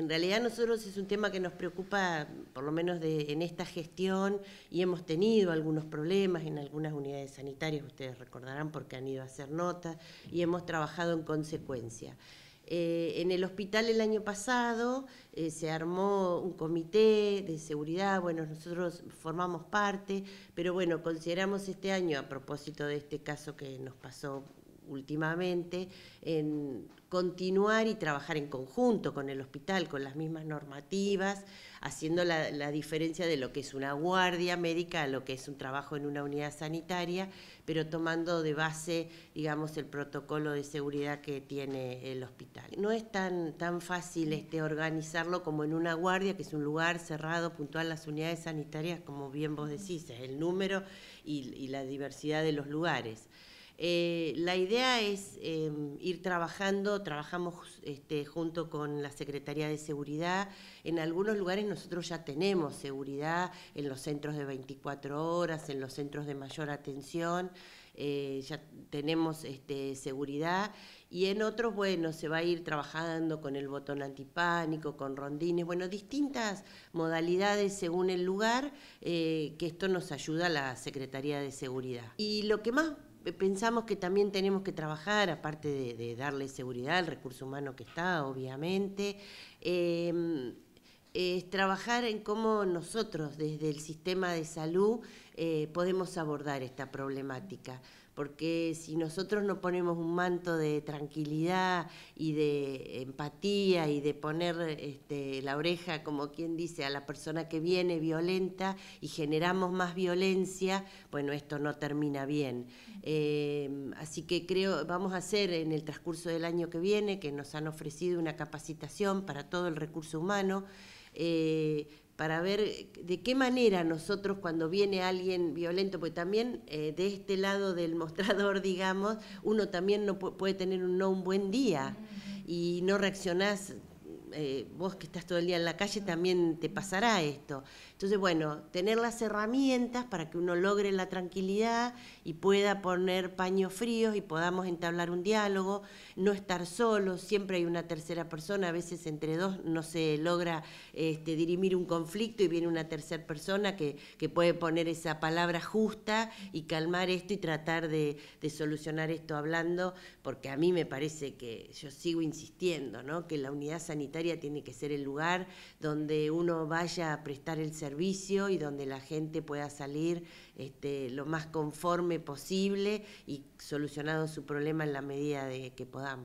En realidad nosotros es un tema que nos preocupa, por lo menos de, en esta gestión, y hemos tenido algunos problemas en algunas unidades sanitarias, ustedes recordarán porque han ido a hacer notas, y hemos trabajado en consecuencia. Eh, en el hospital el año pasado eh, se armó un comité de seguridad, bueno, nosotros formamos parte, pero bueno, consideramos este año, a propósito de este caso que nos pasó últimamente en continuar y trabajar en conjunto con el hospital, con las mismas normativas, haciendo la, diferencia de lo que es una guardia médica a lo que es un trabajo en una unidad sanitaria, pero tomando de base, digamos, el protocolo de seguridad que tiene el hospital. No es tan, tan fácil este, organizarlo como en una guardia, que es un lugar cerrado, puntual, las unidades sanitarias, como bien vos decís, el número y la diversidad de los lugares. Eh, la idea es em, ir trabajando, trabajamos este, junto con la Secretaría de Seguridad. En algunos lugares nosotros ya tenemos seguridad, en los centros de 24 horas, en los centros de mayor atención, eh, ya tenemos este, seguridad. Y en otros, bueno, se va a ir trabajando con el botón antipánico, con rondines, bueno, distintas modalidades según el lugar, eh, que esto nos ayuda a la Secretaría de Seguridad. Y lo que más pensamos que también tenemos que trabajar, aparte de, darle seguridad al recurso humano que está, obviamente, em, es trabajar en cómo nosotros desde el sistema de salud eh, podemos abordar esta problemática porque si nosotros no ponemos un manto de tranquilidad y de empatía y de poner este, la oreja, como quien dice, a la persona que viene violenta y generamos más violencia, bueno, esto no termina bien. Eh, así que creo, vamos a hacer en el transcurso del año que viene, que nos han ofrecido una capacitación para todo el recurso humano. Eh, para ver eh, de qué manera nosotros cuando viene alguien violento, porque también eh, de este lado del mostrador, digamos, uno también no puede tener un, no un buen día y no reaccionás eh, vos que estás todo el día en la calle también te pasará esto. Entonces, bueno, tener las herramientas para que uno logre la tranquilidad y pueda poner paños fríos y podamos entablar un diálogo, no estar solo, siempre hay una tercera persona, a veces entre dos no se logra este, dirimir un conflicto y viene una tercera persona que, puede poner esa palabra justa y calmar esto y tratar de, solucionar esto hablando, porque a mí me parece que yo sigo insistiendo, ¿no? que la unidad sanitaria tiene que ser el lugar donde uno vaya a prestar el servicio y donde la gente pueda salir este, lo más conforme posible y solucionado su problema en la medida de que podamos.